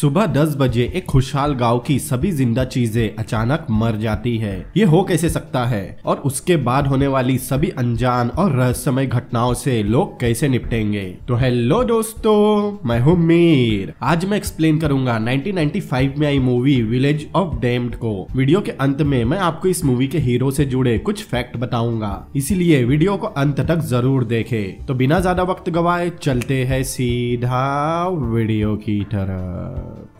सुबह 10 बजे एक खुशहाल गांव की सभी जिंदा चीजें अचानक मर जाती है ये हो कैसे सकता है और उसके बाद होने वाली सभी अनजान और रहस्यमय घटनाओं से लोग कैसे निपटेंगे तो हेलो दोस्तों मैं हूँ मीर आज मैं एक्सप्लेन करूंगा 1995 में आई मूवी विलेज ऑफ डेम्ड को वीडियो के अंत में मैं आपको इस मूवी के हीरो से जुड़े कुछ फैक्ट बताऊंगा इसीलिए वीडियो को अंत तक जरूर देखे तो बिना ज्यादा वक्त गवाए चलते है सीधा वीडियो की तरह uh,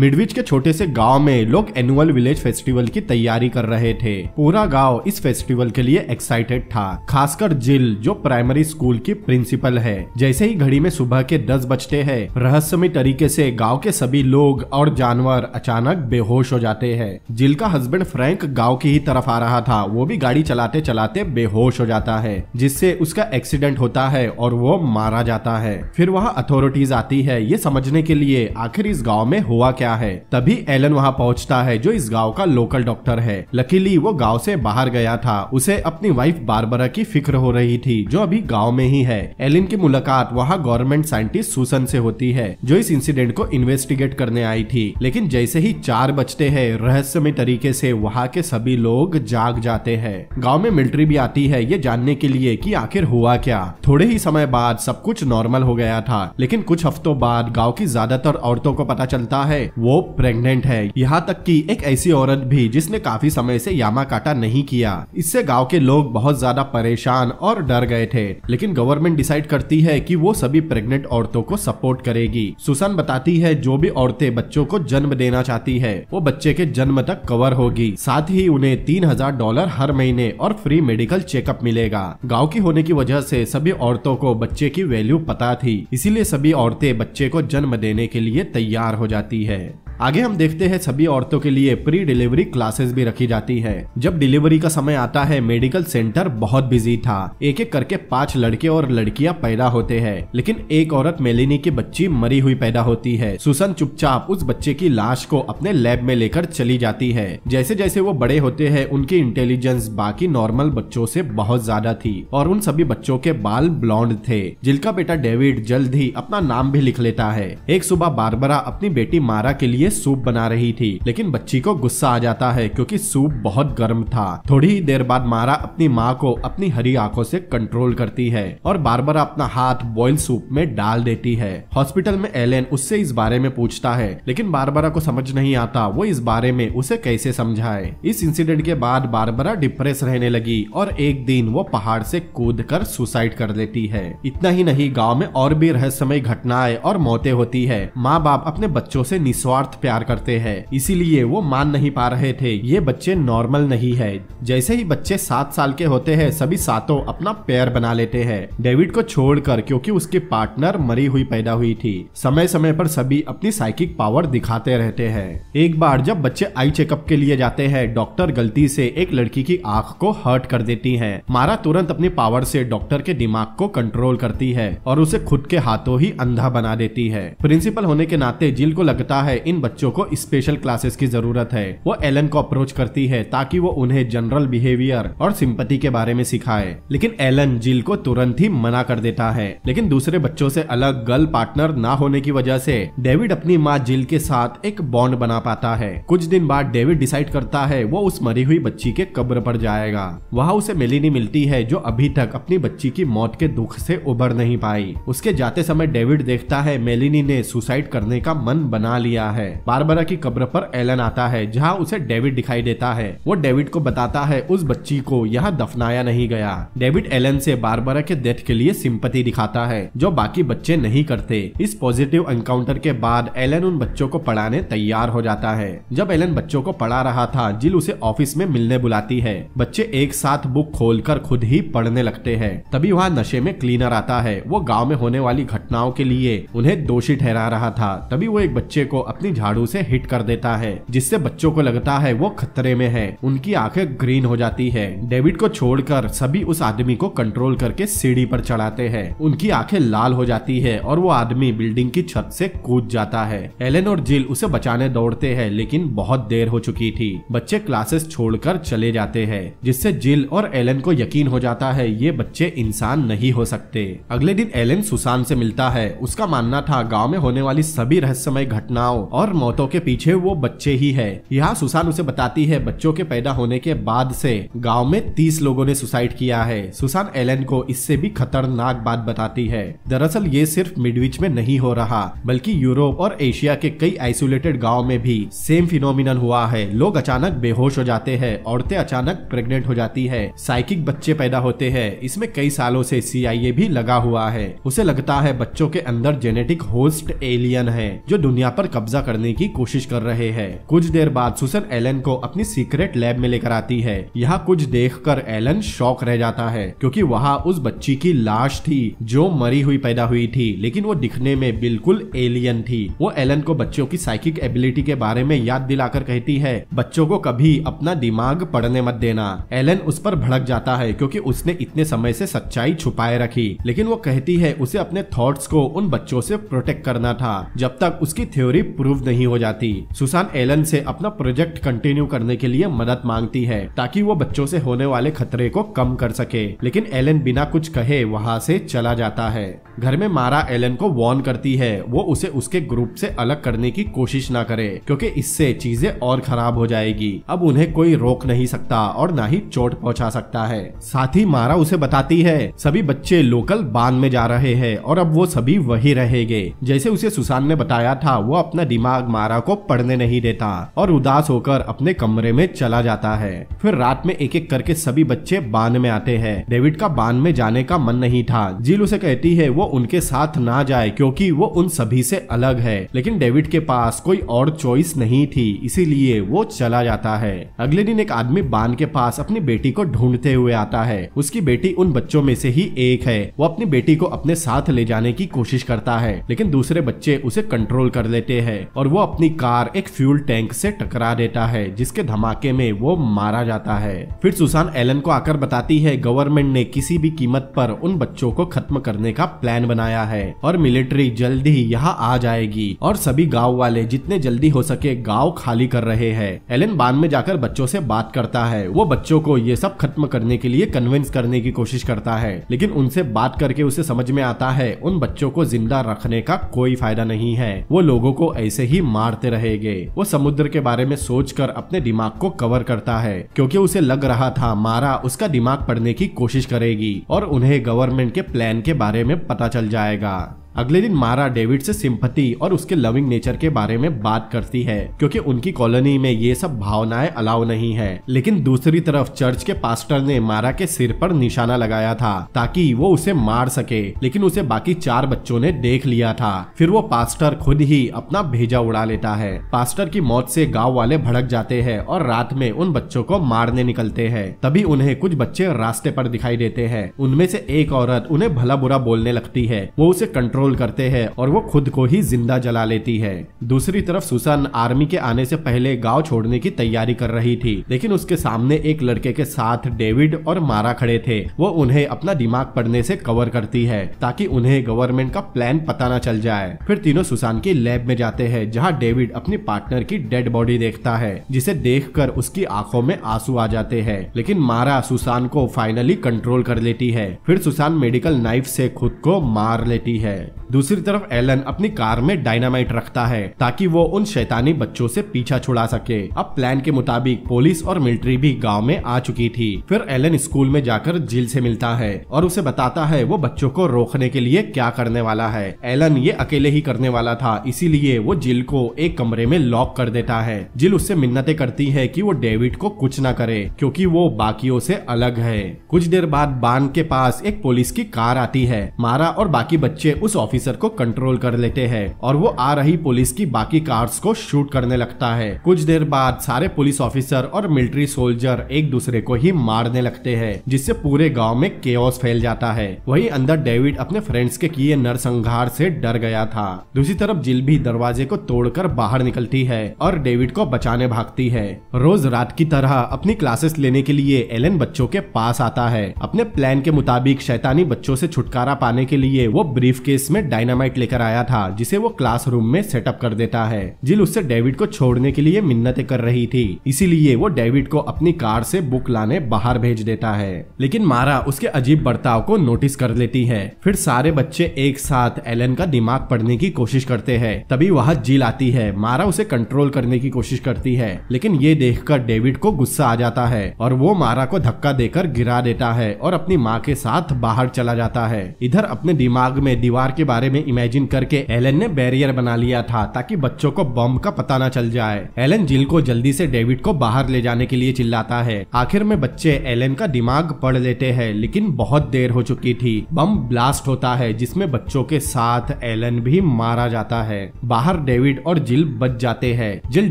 मिडविच के छोटे से गांव में लोग एनुअल विलेज फेस्टिवल की तैयारी कर रहे थे पूरा गांव इस फेस्टिवल के लिए एक्साइटेड था खासकर जिल जो प्राइमरी स्कूल की प्रिंसिपल है जैसे ही घड़ी में सुबह के दस बजते हैं रहस्यमय तरीके से गांव के सभी लोग और जानवर अचानक बेहोश हो जाते हैं जिल का हस्बैंड फ्रैंक गाँव की ही तरफ आ रहा था वो भी गाड़ी चलाते चलाते बेहोश हो जाता है जिससे उसका एक्सीडेंट होता है और वो मारा जाता है फिर वहाँ अथॉरिटीज आती है ये समझने के लिए आखिर इस गाँव में हुआ क्या क्या है तभी एलन वहाँ पहुँचता है जो इस गाँव का लोकल डॉक्टर है लकीली वो गाँव ऐसी बाहर गया था उसे अपनी वाइफ बारबरा की फिक्र हो रही थी जो अभी गाँव में ही है एलिन की मुलाकात वहाँ गवर्नमेंट साइंटिस्ट सुसन से होती है जो इस इंसिडेंट को इन्वेस्टिगेट करने आई थी लेकिन जैसे ही चार बजते हैं रहस्यमय तरीके से वहाँ के सभी लोग जाग जाते हैं गाँव में मिलिट्री भी आती है ये जानने के लिए की आखिर हुआ क्या थोड़े ही समय बाद सब कुछ नॉर्मल हो गया था लेकिन कुछ हफ्तों बाद गाँव की ज्यादातर औरतों को पता चलता है वो प्रेग्नेंट है यहाँ तक कि एक ऐसी औरत भी जिसने काफी समय से यामा काटा नहीं किया इससे गाँव के लोग बहुत ज्यादा परेशान और डर गए थे लेकिन गवर्नमेंट डिसाइड करती है की वो सभी प्रेगनेंट औरतों को सपोर्ट करेगी सुसन बताती है जो भी औरतें बच्चों को जन्म देना चाहती है वो बच्चे के जन्म तक कवर होगी साथ ही उन्हें तीन हजार डॉलर हर महीने और फ्री मेडिकल चेकअप मिलेगा गाँव की होने की वजह ऐसी सभी औरतों को बच्चे की वैल्यू पता थी इसीलिए सभी औरतें बच्चे को जन्म देने के लिए तैयार हो जाती है आगे हम देखते हैं सभी औरतों के लिए प्री डिलीवरी क्लासेस भी रखी जाती है जब डिलीवरी का समय आता है मेडिकल सेंटर बहुत बिजी था एक एक करके पांच लड़के और लड़कियां पैदा होते हैं लेकिन एक औरत मेलिनी की बच्ची मरी हुई पैदा होती है सुसन चुपचाप उस बच्चे की लाश को अपने लैब में लेकर चली जाती है जैसे जैसे वो बड़े होते हैं उनकी इंटेलिजेंस बाकी नॉर्मल बच्चों से बहुत ज्यादा थी और उन सभी बच्चों के बाल ब्लॉन्ड थे जिनका बेटा डेविड जल्द ही अपना नाम भी लिख लेता है एक सुबह बारबरा अपनी बेटी मारा के लिए लिए सूप बना रही थी लेकिन बच्ची को गुस्सा आ जाता है क्योंकि सूप बहुत गर्म था थोड़ी ही देर बाद मारा अपनी माँ को अपनी हरी आंखों से कंट्रोल करती है और बार अपना हाथ बॉइल सूप में डाल देती है हॉस्पिटल में एलेन उससे इस बारे में पूछता है लेकिन बारबरा को समझ नहीं आता वो इस बारे में उसे कैसे समझाए इस इंसिडेंट के बाद बारबरा डिप्रेस रहने लगी और एक दिन वो पहाड़ से कूद कर सुसाइड कर लेती है इतना ही नहीं गाँव में और भी रहस्यमय घटनाएं और मौतें होती है माँ बाप अपने बच्चों से निस्वार्थ साथ प्यार करते हैं इसीलिए वो मान नहीं पा रहे थे ये बच्चे नॉर्मल नहीं है जैसे ही बच्चे सात साल के होते हैं सभी सातों अपना पैर बना लेते हैं डेविड को छोड़कर क्योंकि उसकी पार्टनर मरी हुई पैदा हुई थी समय समय पर सभी अपनी साइकिक पावर दिखाते रहते हैं एक बार जब बच्चे आई चेकअप के लिए जाते हैं डॉक्टर गलती से एक लड़की की आंख को हर्ट कर देती है मारा तुरंत अपनी पावर से डॉक्टर के दिमाग को कंट्रोल करती है और उसे खुद के हाथों ही अंधा बना देती है प्रिंसिपल होने के नाते जिल को लगता है इन बच्चों को स्पेशल क्लासेस की जरूरत है वो एलन को अप्रोच करती है ताकि वो उन्हें जनरल बिहेवियर और सिंपति के बारे में सिखाए लेकिन एलन जिल को तुरंत ही मना कर देता है लेकिन दूसरे बच्चों से अलग गर्ल पार्टनर ना होने की वजह से डेविड अपनी माँ जिल के साथ एक बॉन्ड बना पाता है कुछ दिन बाद डेविड डिसाइड करता है वो उस मरी हुई बच्ची के कब्र पर जाएगा वहाँ उसे मेलिनी मिलती है जो अभी तक अपनी बच्ची की मौत के दुख से उभर नहीं पाई उसके जाते समय डेविड देखता है मेलिनी ने सुसाइड करने का मन बना लिया है बारबरा की कब्र पर एलन आता है जहाँ उसे डेविड दिखाई देता है वो डेविड को बताता है उस बच्ची को यहाँ दफनाया नहीं गया डेविड एलन से बारबरा के डेथ के लिए सिंपति दिखाता है जो बाकी बच्चे नहीं करते इस पॉजिटिव एनकाउंटर के बाद एलन उन बच्चों को पढ़ाने तैयार हो जाता है जब एलन बच्चों को पढ़ा रहा था जिल उसे ऑफिस में मिलने बुलाती है बच्चे एक साथ बुक खोल खुद ही पढ़ने लगते है तभी वहाँ नशे में क्लीनर आता है वो गाँव में होने वाली घटनाओं के लिए उन्हें दोषी ठहरा रहा था तभी वो एक बच्चे को अपनी झाड़ू से हिट कर देता है जिससे बच्चों को लगता है वो खतरे में है उनकी आंखें ग्रीन हो जाती है डेविड को छोड़कर सभी उस आदमी को कंट्रोल करके सीढ़ी पर चढ़ाते हैं उनकी आंखें लाल हो जाती है और वो आदमी बिल्डिंग की छत से कूद जाता है एलेन और जिल उसे बचाने दौड़ते हैं लेकिन बहुत देर हो चुकी थी बच्चे क्लासेस छोड़कर चले जाते हैं जिससे जिल और एलन को यकीन हो जाता है ये बच्चे इंसान नहीं हो सकते अगले दिन एलन सुशांत से मिलता है उसका मानना था गांव में होने वाली सभी रहस्यमय घटनाओं और मौतों के पीछे वो बच्चे ही है यहाँ सुसान उसे बताती है बच्चों के पैदा होने के बाद से गाँव में तीस लोगों ने सुसाइड किया है सुसान एलन को इससे भी खतरनाक बात बताती है दरअसल ये सिर्फ मिडविच में नहीं हो रहा बल्कि यूरोप और एशिया के कई आइसोलेटेड गाँव में भी सेम फिनोमिनल हुआ है लोग अचानक बेहोश हो जाते हैं औरतें अचानक प्रेग्नेंट हो जाती है साइकिक बच्चे पैदा होते हैं इसमें कई सालों से सी भी लगा हुआ है उसे लगता है बच्चों के अंदर जेनेटिक होस्ट एलियन है जो दुनिया पर कब्जा कर करने की कोशिश कर रहे हैं कुछ देर बाद सुसन एलन को अपनी सीक्रेट लैब में लेकर आती है यहाँ कुछ देख कर एलन शौक रह जाता है क्योंकि वहाँ उस बच्ची की लाश थी जो मरी हुई पैदा हुई थी लेकिन वो दिखने में बिल्कुल एलियन थी वो एलन को बच्चों की साइकिक एबिलिटी के बारे में याद दिलाकर कहती है बच्चों को कभी अपना दिमाग पढ़ने मत देना एलन उस पर भड़क जाता है क्योंकि उसने इतने समय से सच्चाई छुपाए रखी लेकिन वो कहती है उसे अपने थॉट्स को उन बच्चों से प्रोटेक्ट करना था जब तक उसकी थ्योरी प्रूव नहीं हो जाती सुसान एलन से अपना प्रोजेक्ट कंटिन्यू करने के लिए मदद मांगती है ताकि वो बच्चों से होने वाले खतरे को कम कर सके लेकिन एलन बिना कुछ कहे वहाँ से चला जाता है घर में मारा एलन को वार्न करती है वो उसे उसके ग्रुप से अलग करने की कोशिश ना करे क्योंकि इससे चीजें और खराब हो जाएगी अब उन्हें कोई रोक नहीं सकता और ना ही चोट पहुंचा सकता है साथ ही मारा उसे बताती है सभी बच्चे लोकल बांध में जा रहे हैं और अब वो सभी वही रहेंगे जैसे उसे सुशांत ने बताया था वो अपना दिमाग मारा को पढ़ने नहीं देता और उदास होकर अपने कमरे में चला जाता है फिर रात में एक एक करके सभी बच्चे बांध में आते हैं डेविड का बांध में जाने का मन नहीं था जील उसे कहती है वो उनके साथ ना जाए क्योंकि वो उन सभी से अलग है लेकिन डेविड के पास कोई और चॉइस नहीं थी इसीलिए वो चला जाता है अगले दिन एक आदमी बांध के पास अपनी बेटी को ढूंढते हुए आता है उसकी बेटी उन बच्चों में से ही एक है वो अपनी बेटी को अपने साथ ले जाने की कोशिश करता है लेकिन दूसरे बच्चे उसे कंट्रोल कर लेते हैं और और वो अपनी कार एक फ्यूल टैंक से टकरा देता है जिसके धमाके में वो मारा जाता है फिर सुसान एलन को आकर बताती है गवर्नमेंट ने किसी भी कीमत पर उन बच्चों को खत्म करने का प्लान बनाया है और मिलिट्री जल्द ही यहाँ आ जाएगी और सभी गाँव वाले जितने जल्दी हो सके गाँव खाली कर रहे है एलन बांध में जाकर बच्चों से बात करता है वो बच्चों को ये सब खत्म करने के लिए कन्विंस करने की कोशिश करता है लेकिन उनसे बात करके उसे समझ में आता है उन बच्चों को जिंदा रखने का कोई फायदा नहीं है वो लोगों को ऐसे ही ही मारते रहेंगे वो समुद्र के बारे में सोचकर अपने दिमाग को कवर करता है क्योंकि उसे लग रहा था मारा उसका दिमाग पढ़ने की कोशिश करेगी और उन्हें गवर्नमेंट के प्लान के बारे में पता चल जाएगा अगले दिन मारा डेविड से सिंपति और उसके लविंग नेचर के बारे में बात करती है क्योंकि उनकी कॉलोनी में ये सब भावनाएं अलाउ नहीं है लेकिन दूसरी तरफ चर्च के पास्टर ने मारा के सिर पर निशाना लगाया था ताकि वो उसे मार सके लेकिन उसे बाकी चार बच्चों ने देख लिया था फिर वो पास्टर खुद ही अपना भेजा उड़ा लेता है पास्टर की मौत से गाँव वाले भड़क जाते हैं और रात में उन बच्चों को मारने निकलते हैं तभी उन्हें कुछ बच्चे रास्ते पर दिखाई देते हैं उनमें से एक औरत उन्हें भला बुरा बोलने लगती है वो उसे कंट्रोल कंट्रोल करते हैं और वो खुद को ही जिंदा जला लेती है दूसरी तरफ सुसान आर्मी के आने से पहले गाँव छोड़ने की तैयारी कर रही थी लेकिन उसके सामने एक लड़के के साथ डेविड और मारा खड़े थे वो उन्हें अपना दिमाग पढ़ने से कवर करती है ताकि उन्हें गवर्नमेंट का प्लान पता न चल जाए फिर तीनों सुसान की लैब में जाते हैं जहाँ डेविड अपनी पार्टनर की डेड बॉडी देखता है जिसे देख उसकी आंखों में आंसू आ जाते हैं लेकिन मारा सुसान को फाइनली कंट्रोल कर लेती है फिर सुसान मेडिकल नाइफ से खुद को मार लेती है दूसरी तरफ एलन अपनी कार में डायनामाइट रखता है ताकि वो उन शैतानी बच्चों से पीछा छुड़ा सके अब प्लान के मुताबिक पुलिस और मिलिट्री भी गाँव में आ चुकी थी फिर एलन स्कूल में जाकर जिल से मिलता है और उसे बताता है वो बच्चों को रोकने के लिए क्या करने वाला है एलन ये अकेले ही करने वाला था इसीलिए वो जिल को एक कमरे में लॉक कर देता है जिल उससे मिन्नते करती है की वो डेविड को कुछ ना करे क्यूँकी वो बाकियों से अलग है कुछ देर बाद बान के पास एक पुलिस की कार आती है मारा और बाकी बच्चे उस ऑफिसर को कंट्रोल कर लेते हैं और वो आ रही पुलिस की बाकी कार्स को शूट करने लगता है कुछ देर बाद सारे पुलिस ऑफिसर और मिलिट्री सोल्जर एक दूसरे को ही मारने लगते है जिससे पूरे गाँव में के फैल जाता है वही अंदर डेविड अपने फ्रेंड्स के किए नरसंहार से डर गया था दूसरी तरफ जिल भी दरवाजे को तोड़कर बाहर निकलती है और डेविड को बचाने भागती है रोज रात की तरह अपनी क्लासेस लेने के लिए एलन बच्चों के पास आता है अपने प्लान के मुताबिक शैतानी बच्चों से छुटकारा पाने के लिए वो ब्रीफ केस में में डायनामाइट लेकर आया था जिसे वो क्लासरूम में सेटअप कर देता है जिल उससे डेविड को छोड़ने के लिए मिन्नतें कर रही थी इसीलिए वो डेविड को अपनी कार से बुक लाने बाहर भेज देता है लेकिन मारा उसके अजीब बर्ताव को नोटिस कर लेती है फिर सारे बच्चे एक साथ एलन का दिमाग पढ़ने की कोशिश करते हैं तभी वह जिल आती है मारा उसे कंट्रोल करने की कोशिश करती है लेकिन ये देख डेविड को गुस्सा आ जाता है और वो मारा को धक्का देकर गिरा देता है और अपनी माँ के साथ बाहर चला जाता है इधर अपने दिमाग में दीवार के बारे में इमेजिन करके एलन ने बैरियर बना लिया था ताकि बच्चों को बम का पता न चल जाए एलन जिल को जल्दी से डेविड को बाहर ले जाने के लिए चिल्लाता है आखिर में बच्चे एलन का दिमाग पढ़ लेते हैं लेकिन बहुत देर हो चुकी थी बम ब्लास्ट होता है जिसमे बच्चों के साथ एलन भी मारा जाता है बाहर डेविड और जिल बच जाते हैं जिल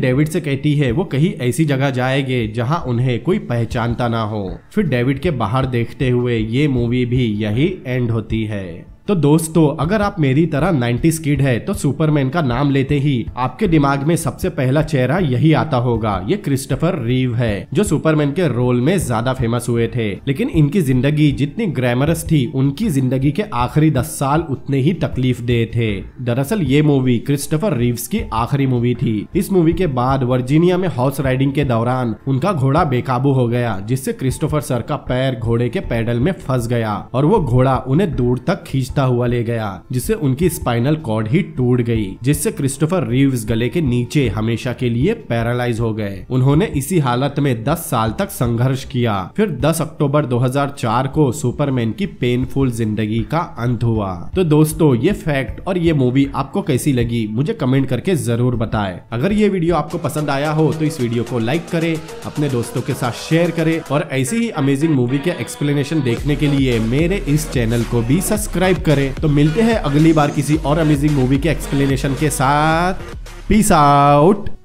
डेविड से कहती है वो कहीं ऐसी जगह जाएंगे जहाँ उन्हें कोई पहचानता ना हो फिर डेविड के बाहर देखते हुए ये मूवी भी यही एंड होती है तो दोस्तों अगर आप मेरी तरह नाइन्टीज किड है तो सुपरमैन का नाम लेते ही आपके दिमाग में सबसे पहला चेहरा यही आता होगा ये क्रिस्टोफर रीव है जो सुपरमैन के रोल में ज्यादा फेमस हुए थे लेकिन इनकी जिंदगी जितनी ग्रामरस थी उनकी जिंदगी के आखिरी दस साल उतने ही तकलीफ दे थे दरअसल ये मूवी क्रिस्टोफर रीव्स की आखिरी मूवी थी इस मूवी के बाद वर्जीनिया में हॉर्स राइडिंग के दौरान उनका घोड़ा बेकाबू हो गया जिससे क्रिस्टोफर सर का पैर घोड़े के पैडल में फंस गया और वो घोड़ा उन्हें दूर तक खींच धसता हुआ ले गया जिससे उनकी स्पाइनल कॉर्ड ही टूट गई जिससे क्रिस्टोफर रीव्स गले के नीचे हमेशा के लिए पैरालाइज हो गए उन्होंने इसी हालत में 10 साल तक संघर्ष किया फिर 10 अक्टूबर 2004 को सुपरमैन की पेनफुल जिंदगी का अंत हुआ तो दोस्तों ये फैक्ट और ये मूवी आपको कैसी लगी मुझे कमेंट करके जरूर बताए अगर ये वीडियो आपको पसंद आया हो तो इस वीडियो को लाइक करे अपने दोस्तों के साथ शेयर करे और ऐसी ही अमेजिंग मूवी के एक्सप्लेनेशन देखने के लिए मेरे इस चैनल को भी सब्सक्राइब करें तो मिलते हैं अगली बार किसी और अमेजिंग मूवी के एक्सप्लेनेशन के साथ पीस आउट